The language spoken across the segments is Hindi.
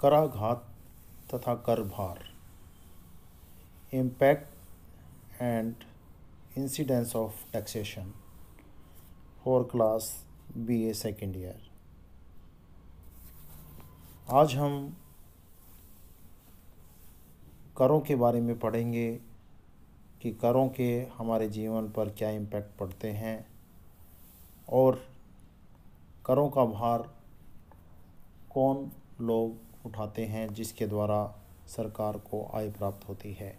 कराघात तथा कर भार impact and incidence of taxation for class B A second year आज हम करों के बारे में पढ़ेंगे कि करों के हमारे जीवन पर क्या इम्पैक्ट पड़ते हैं और करों का भार कौन लोग उठाते हैं जिसके द्वारा सरकार को आय प्राप्त होती है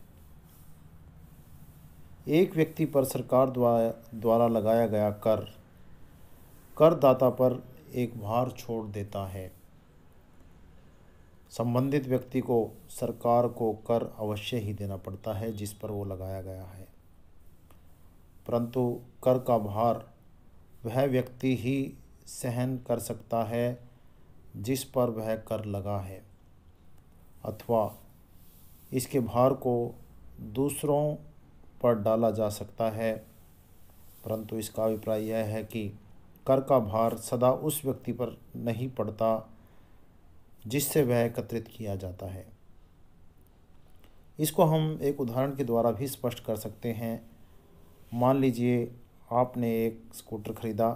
एक व्यक्ति पर सरकार द्वारा द्वारा लगाया गया कर करदाता पर एक भार छोड़ देता है संबंधित व्यक्ति को सरकार को कर अवश्य ही देना पड़ता है जिस पर वो लगाया गया है परंतु कर का भार वह व्यक्ति ही सहन कर सकता है जिस पर वह कर लगा है अथवा इसके भार को दूसरों पर डाला जा सकता है परंतु इसका अभिप्राय यह है कि कर का भार सदा उस व्यक्ति पर नहीं पड़ता जिससे वह एकत्रित किया जाता है इसको हम एक उदाहरण के द्वारा भी स्पष्ट कर सकते हैं मान लीजिए आपने एक स्कूटर ख़रीदा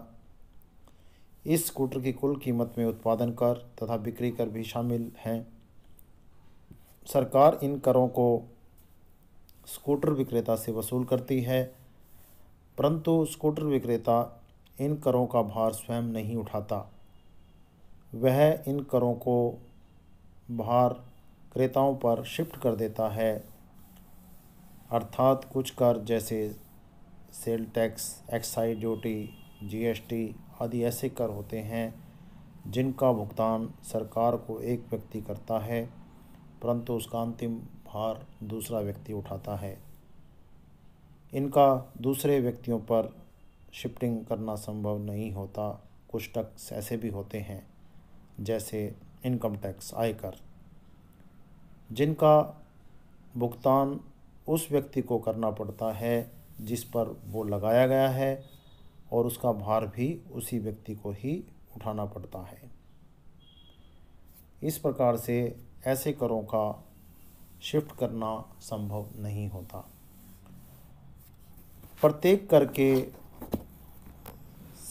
इस स्कूटर की कुल कीमत में उत्पादन कर तथा बिक्री कर भी शामिल हैं सरकार इन करों को स्कूटर विक्रेता से वसूल करती है परंतु स्कूटर विक्रेता इन करों का भार स्वयं नहीं उठाता वह इन करों को भार क्रेताओं पर शिफ्ट कर देता है अर्थात कुछ कर जैसे sale tax excise duty GST आदि ऐसे कर होते हैं जिनका भुगतान सरकार को एक व्यक्ति करता है परंतु उसका अंतिम भार दूसरा व्यक्ति उठाता है इनका दूसरे व्यक्तियों पर शिफ्टिंग करना संभव नहीं होता कुछ टैक्स ऐसे भी होते हैं जैसे इनकम टैक्स आयकर जिनका भुगतान उस व्यक्ति को करना पड़ता है जिस पर वो लगाया गया है और उसका भार भी उसी व्यक्ति को ही उठाना पड़ता है इस प्रकार से ऐसे करों का शिफ्ट करना संभव नहीं होता प्रत्येक कर के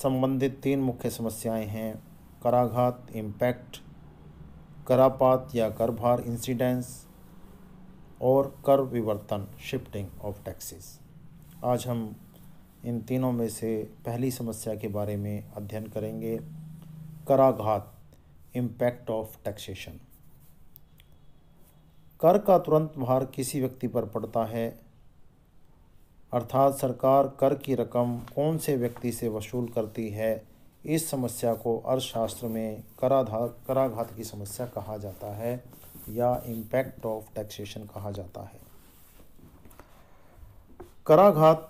संबंधित तीन मुख्य समस्याएं हैं कराघात इम्पैक्ट करापात या कर भार इंसिडेंस और कर विवर्तन शिफ्टिंग ऑफ टैक्सेस आज हम इन तीनों में से पहली समस्या के बारे में अध्ययन करेंगे कराघात इम्पैक्ट ऑफ टैक्सेशन कर का तुरंत भार किसी व्यक्ति पर पड़ता है अर्थात सरकार कर की रकम कौन से व्यक्ति से वसूल करती है इस समस्या को अर्थशास्त्र में कराधा कराघात की समस्या कहा जाता है या इम्पैक्ट ऑफ टैक्सेशन कहा जाता है कराघात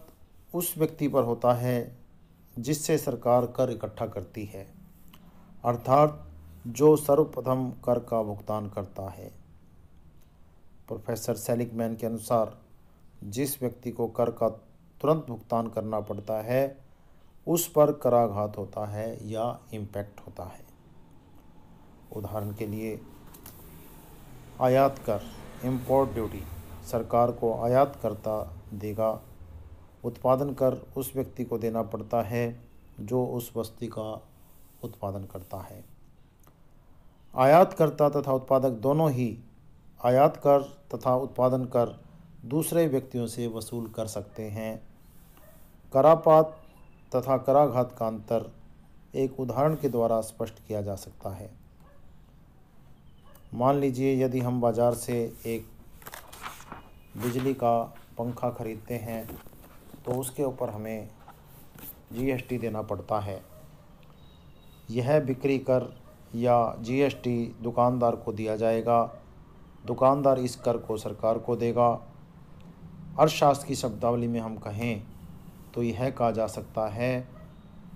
उस व्यक्ति पर होता है जिससे सरकार कर इकट्ठा करती है अर्थात जो सर्वप्रथम कर का भुगतान करता है प्रोफेसर सेलिकमैन के अनुसार जिस व्यक्ति को कर का तुरंत भुगतान करना पड़ता है उस पर कराघात होता है या इम्पैक्ट होता है उदाहरण के लिए आयात कर इम्पोर्ट ड्यूटी सरकार को आयात करता देगा उत्पादन कर उस व्यक्ति को देना पड़ता है जो उस वस्तु का उत्पादन करता है आयातकर्ता तथा उत्पादक दोनों ही आयात कर तथा उत्पादन कर दूसरे व्यक्तियों से वसूल कर सकते हैं करापात तथा कराघात का अंतर एक उदाहरण के द्वारा स्पष्ट किया जा सकता है मान लीजिए यदि हम बाज़ार से एक बिजली का पंखा खरीदते हैं तो उसके ऊपर हमें जीएसटी देना पड़ता है यह बिक्री कर या जीएसटी दुकानदार को दिया जाएगा दुकानदार इस कर को सरकार को देगा अर्थशास्त्र की शब्दावली में हम कहें तो यह कहा जा सकता है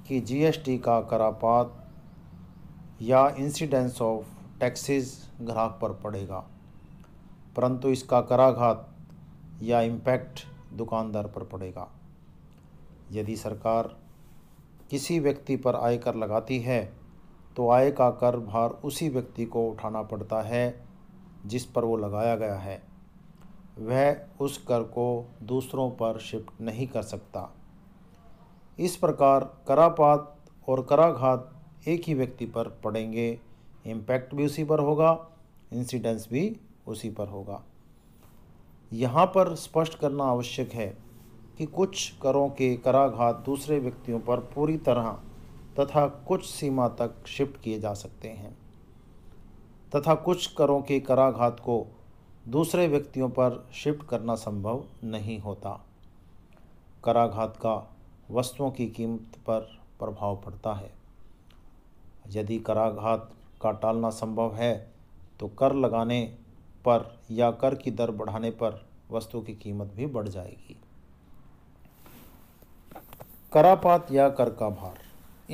कि जीएसटी का करापात या इंसिडेंस ऑफ टैक्सेस ग्राहक पर पड़ेगा परंतु इसका कराघात या इम्पैक्ट दुकानदार पर पड़ेगा यदि सरकार किसी व्यक्ति पर आयकर लगाती है तो आय का कर भार उसी व्यक्ति को उठाना पड़ता है जिस पर वो लगाया गया है वह उस कर को दूसरों पर शिफ्ट नहीं कर सकता इस प्रकार करापात और कराघात एक ही व्यक्ति पर पड़ेंगे इम्पैक्ट भी उसी पर होगा इंसिडेंस भी उसी पर होगा यहाँ पर स्पष्ट करना आवश्यक है कि कुछ करों के कराघात दूसरे व्यक्तियों पर पूरी तरह तथा कुछ सीमा तक शिफ्ट किए जा सकते हैं तथा कुछ करों के कराघात को दूसरे व्यक्तियों पर शिफ्ट करना संभव नहीं होता कराघात का वस्तुओं की कीमत पर प्रभाव पड़ता है यदि कराघात का टालना संभव है तो कर लगाने पर या कर की दर बढ़ाने पर वस्तु की कीमत भी बढ़ जाएगी करापात या कर का भार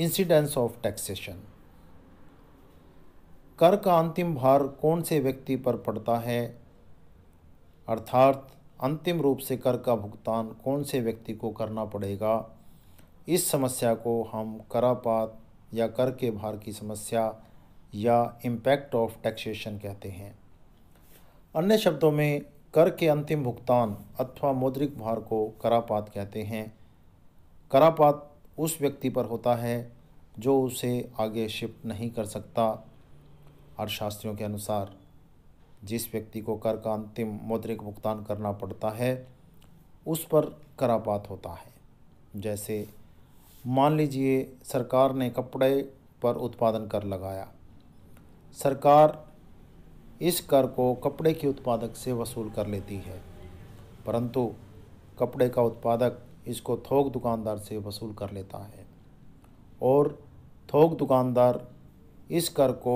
इंसिडेंस ऑफ टैक्सेशन कर का अंतिम भार कौन से व्यक्ति पर पड़ता है अर्थात अंतिम रूप से कर का भुगतान कौन से व्यक्ति को करना पड़ेगा इस समस्या को हम करापात या कर के भार की समस्या या इम्पैक्ट ऑफ टैक्सेशन कहते हैं अन्य शब्दों में कर के अंतिम भुगतान अथवा मौद्रिक भार को करापात कहते हैं करापात उस व्यक्ति पर होता है जो उसे आगे शिफ्ट नहीं कर सकता अर्थशास्त्रियों के अनुसार जिस व्यक्ति को कर का अंतिम मौद्रिक भुगतान करना पड़ता है उस पर करापात होता है जैसे मान लीजिए सरकार ने कपड़े पर उत्पादन कर लगाया सरकार इस कर को कपड़े के उत्पादक से वसूल कर लेती है परंतु कपड़े का उत्पादक इसको थोक दुकानदार से वसूल कर लेता है और थोक दुकानदार इस कर को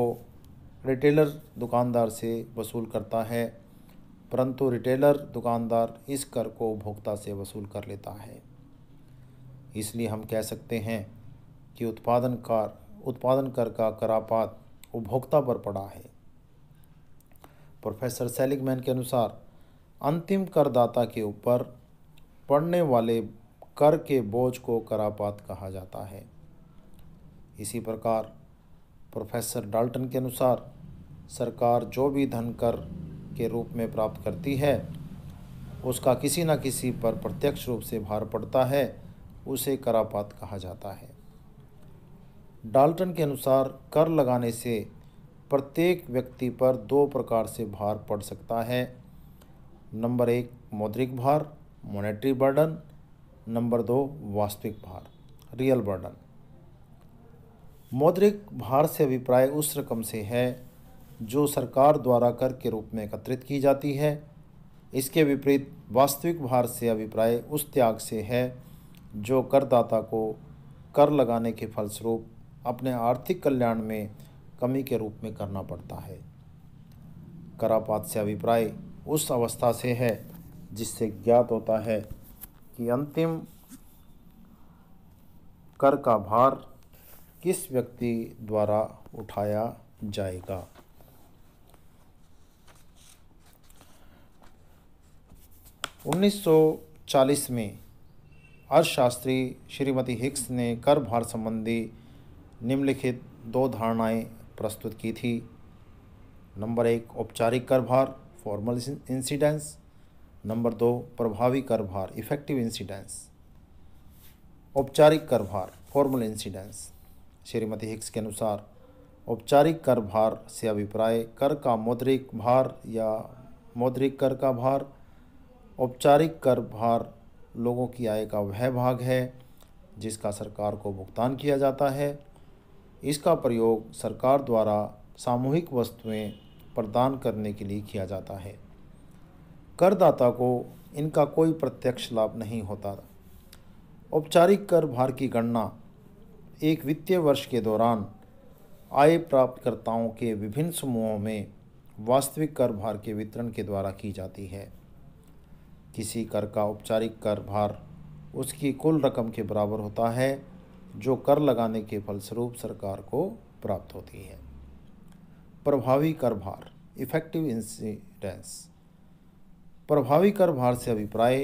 रिटेलर दुकानदार से वसूल करता है परंतु रिटेलर दुकानदार इस कर को उपभोक्ता से वसूल कर लेता है इसलिए हम कह सकते हैं कि उत्पादन कर उत्पादन कर का करापात उपभोक्ता पर पड़ा है प्रोफेसर सेलिगमैन के अनुसार अंतिम करदाता के ऊपर पड़ने वाले कर के बोझ को करापात कहा जाता है इसी प्रकार प्रोफेसर डाल्टन के अनुसार सरकार जो भी धन कर के रूप में प्राप्त करती है उसका किसी न किसी पर प्रत्यक्ष रूप से भार पड़ता है उसे करापात कहा जाता है डाल्टन के अनुसार कर लगाने से प्रत्येक व्यक्ति पर दो प्रकार से भार पड़ सकता है नंबर एक मौद्रिक भार मॉनेटरी बर्डन नंबर दो वास्तविक भार रियल बर्डन मौद्रिक भार से अभिप्राय उस रकम से है जो सरकार द्वारा कर के रूप में एकत्रित की जाती है इसके विपरीत वास्तविक भार से अभिप्राय उस त्याग से है जो करदाता को कर लगाने के फलस्वरूप अपने आर्थिक कल्याण में कमी के रूप में करना पड़ता है करापात से अभिप्राय उस अवस्था से है जिससे ज्ञात होता है कि अंतिम कर का भार किस व्यक्ति द्वारा उठाया जाएगा उन्नीस में अर्थशास्त्री श्रीमती हिक्स ने कर भार संबंधी निम्नलिखित दो धारणाएं प्रस्तुत की थी नंबर एक औपचारिक कर भार फॉर्मल इंसिडेंस नंबर दो प्रभावी कर भार इफेक्टिव इंसिडेंस औपचारिक कर भार फॉर्मल इंसिडेंस श्रीमती हिक्स के अनुसार औपचारिक कर भार से अभिप्राय कर का मौद्रिक भार या मौद्रिक कर का भार औपचारिक कर भार लोगों की आय का वह भाग है जिसका सरकार को भुगतान किया जाता है इसका प्रयोग सरकार द्वारा सामूहिक वस्तुएं प्रदान करने के लिए किया जाता है करदाता को इनका कोई प्रत्यक्ष लाभ नहीं होता औपचारिक कर भार की गणना एक वित्तीय वर्ष के दौरान आय प्राप्तकर्ताओं के विभिन्न समूहों में वास्तविक कर भार के वितरण के द्वारा की जाती है किसी कर का औपचारिक कर भार उसकी कुल रकम के बराबर होता है जो कर लगाने के फलस्वरूप सरकार को प्राप्त होती है प्रभावी कर भार इफेक्टिव इंसिडेंस प्रभावी कर भार से अभिप्राय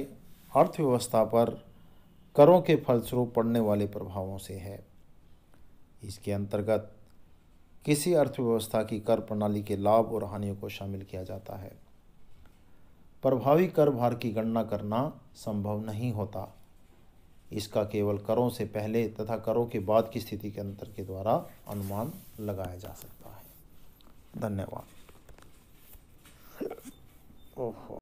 अर्थव्यवस्था पर करों के फलस्वरूप पड़ने वाले प्रभावों से है इसके अंतर्गत किसी अर्थव्यवस्था की कर प्रणाली के लाभ और हानियों को शामिल किया जाता है प्रभावी कर भार की गणना करना संभव नहीं होता इसका केवल करों से पहले तथा करों के बाद की स्थिति के अंतर के द्वारा अनुमान लगाया जा सकता है धन्यवाद ओहो